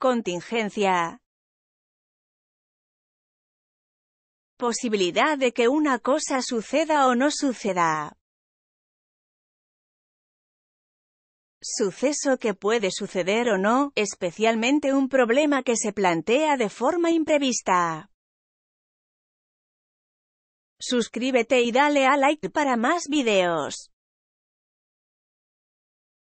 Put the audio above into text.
Contingencia. Posibilidad de que una cosa suceda o no suceda. Suceso que puede suceder o no, especialmente un problema que se plantea de forma imprevista. Suscríbete y dale a like para más videos.